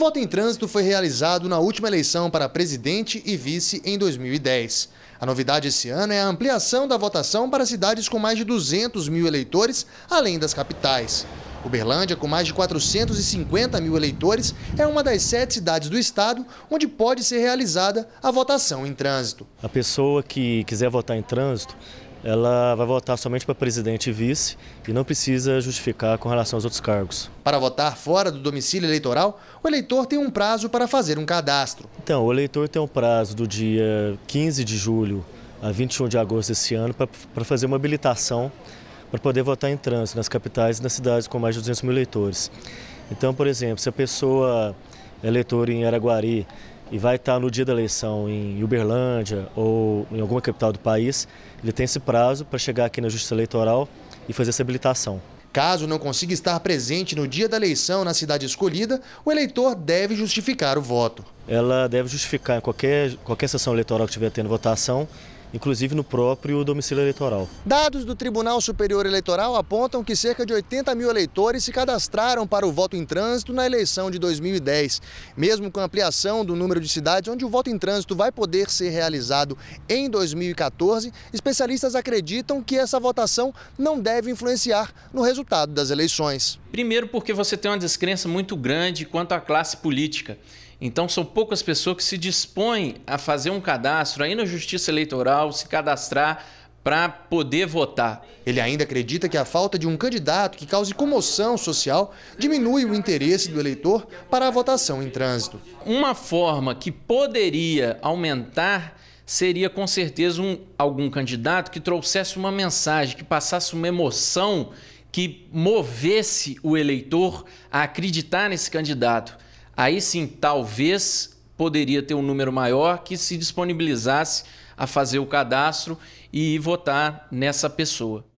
voto em trânsito foi realizado na última eleição para presidente e vice em 2010. A novidade esse ano é a ampliação da votação para cidades com mais de 200 mil eleitores, além das capitais. Uberlândia, com mais de 450 mil eleitores, é uma das sete cidades do estado onde pode ser realizada a votação em trânsito. A pessoa que quiser votar em trânsito, ela vai votar somente para presidente e vice e não precisa justificar com relação aos outros cargos. Para votar fora do domicílio eleitoral, o eleitor tem um prazo para fazer um cadastro. Então, o eleitor tem um prazo do dia 15 de julho a 21 de agosto desse ano para fazer uma habilitação para poder votar em trânsito nas capitais e nas cidades com mais de 200 mil eleitores. Então, por exemplo, se a pessoa é eleitora em Araguari e vai estar no dia da eleição em Uberlândia ou em alguma capital do país, ele tem esse prazo para chegar aqui na Justiça Eleitoral e fazer essa habilitação. Caso não consiga estar presente no dia da eleição na cidade escolhida, o eleitor deve justificar o voto. Ela deve justificar em qualquer, qualquer sessão eleitoral que estiver tendo votação inclusive no próprio domicílio eleitoral. Dados do Tribunal Superior Eleitoral apontam que cerca de 80 mil eleitores se cadastraram para o voto em trânsito na eleição de 2010. Mesmo com a ampliação do número de cidades onde o voto em trânsito vai poder ser realizado em 2014, especialistas acreditam que essa votação não deve influenciar no resultado das eleições. Primeiro, porque você tem uma descrença muito grande quanto à classe política. Então são poucas pessoas que se dispõem a fazer um cadastro aí na Justiça Eleitoral, se cadastrar para poder votar. Ele ainda acredita que a falta de um candidato que cause comoção social diminui o interesse do eleitor para a votação em trânsito. Uma forma que poderia aumentar seria com certeza um, algum candidato que trouxesse uma mensagem, que passasse uma emoção que movesse o eleitor a acreditar nesse candidato aí sim, talvez poderia ter um número maior que se disponibilizasse a fazer o cadastro e votar nessa pessoa.